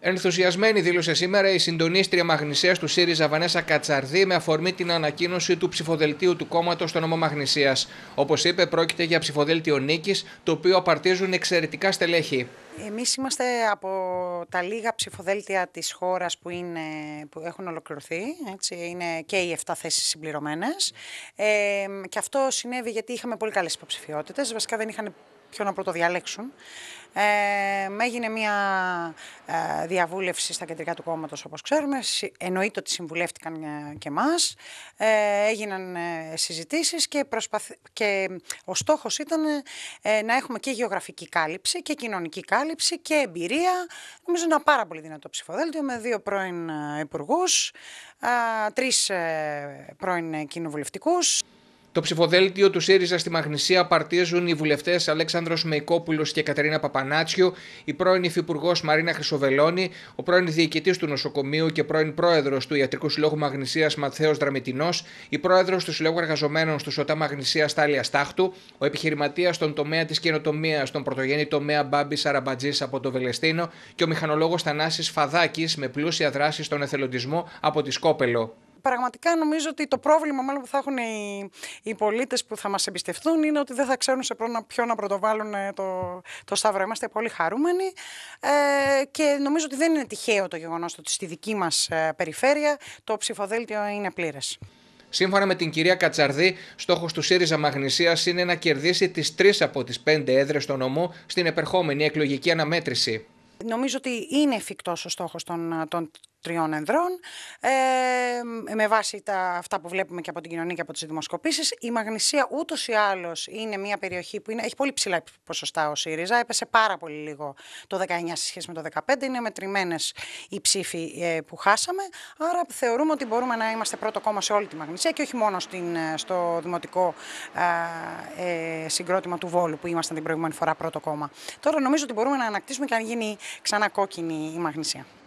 Ενθουσιασμένη δήλωσε σήμερα η συντονίστρια Μαγνησίας του ΣΥΡΙΖΑ Βανέσα Κατσαρδί με αφορμή την ανακοίνωση του ψηφοδελτίου του κόμματος στο νόμο Μαγνησίας. Όπως είπε, πρόκειται για ψηφοδέλτιο νίκης, το οποίο απαρτίζουν εξαιρετικά στελέχη. Εμείς είμαστε από τα λίγα ψηφοδέλτια της χώρας που, που έχουν ολοκληρωθεί, έτσι, είναι και οι 7 θέσεις συμπληρωμένες. Ε, και αυτό συνέβη γιατί είχαμε πολύ καλές υποψηφιότητες. βασικά δεν είχαν ποιο να πρωτοδιαλέξουν. Ε, έγινε μια ε, διαβούλευση στα κεντρικά του κόμματος, όπως ξέρουμε. Εννοείται ότι συμβουλεύτηκαν ε, και εμάς. Ε, έγιναν ε, συζητήσεις και, προσπαθ... και ο στόχος ήταν ε, να έχουμε και γεωγραφική κάλυψη και κοινωνική κάλυψη και εμπειρία. Νομίζω νομίζω ένα πάρα πολύ δυνατό ψηφοδέλτιο με δύο πρώην ε, υπουργούς, τρεις ε, πρώην ε, κοινοβουλευτικούς. Το ψηφοδέλτιο του ΣΥΡΙΖΑ στη Μαγνησία παρτίζουν οι βουλευτές Αλέξανδρος Μεϊκόπουλος και Κατερίνα Παπανάτσιο, η πρώην υφυπουργός Μαρίνα Χρυσοβελώνη, ο πρώην διοικητής του νοσοκομείου και πρώην πρόεδρος του Ιατρικού Συλλόγου Μαγνησίας Μαθαίο Δραμητινός, η πρόεδρος του Συλλόγου Εργαζομένων στο ΣΟΤΑ Μαγνησία Στάλια Στάχτου, ο επιχειρηματίας στον τομέα της καινοτομίας στον πρωτογενή τομέα Μπάμπη Σαραμπατζής από το Βελεστίνο και ο μηχανολόγος Θανάσης Φαδάκης με πλούσια δράση στον εθελοντισμό από τη Σκόπελο πραγματικά νομίζω ότι το πρόβλημα μάλλον που θα έχουν οι, οι πολίτες που θα μας εμπιστευτούν είναι ότι δεν θα ξέρουν σε πρώτα ποιο να πρωτοβάλουν ε, το, το Σταύρο. Είμαστε πολύ χαρούμενοι ε, και νομίζω ότι δεν είναι τυχαίο το γεγονός ότι στη δική μας ε, περιφέρεια το ψηφοδέλτιο είναι πλήρες. Σύμφωνα με την κυρία Κατσαρδή, στόχος του ΣΥΡΙΖΑ Μαγνησίας είναι να κερδίσει τις τρεις από τις πέντε έδρες του νομού στην επερχόμενη εκλογική αναμέτρηση. Νομίζω ότι είναι εφικτός ο στόχος των, ε, των τριών ενδρών, ε, με βάση τα, αυτά που βλέπουμε και από την κοινωνία και από τις δημοσκοπήσεις. Η Μαγνησία ούτως ή άλλως είναι μια περιοχή που είναι, έχει πολύ ψηλά ποσοστά ο ΣΥΡΙΖΑ, έπεσε πάρα πολύ λίγο το 19 σε σχέση με το 15, είναι μετρημένες οι ψήφοι ε, που χάσαμε, άρα θεωρούμε ότι μπορούμε να είμαστε πρώτο κόμμα σε όλη τη Μαγνησία και όχι μόνο στην, ε, στο δημοτικό ε, συγκρότημα του Βόλου που ήμασταν την προηγούμενη φορά πρώτο κόμμα. Τώρα νομίζω ότι μπορούμε να ανακτήσουμε και να γίνει ξανά κόκκινη η Μαγνησία.